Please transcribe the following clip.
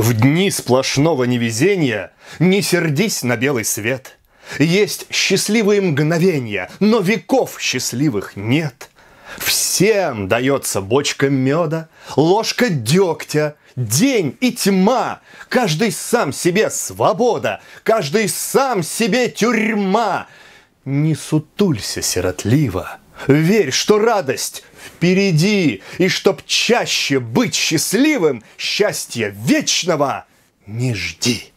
В дни сплошного невезения не сердись на белый свет. Есть счастливые мгновения, но веков счастливых нет. Всем дается бочка меда, ложка дегтя, день и тьма. Каждый сам себе свобода, каждый сам себе тюрьма. Не сутулься сиротливо, Верь, что радость впереди, и чтоб чаще быть счастливым, счастья вечного не жди.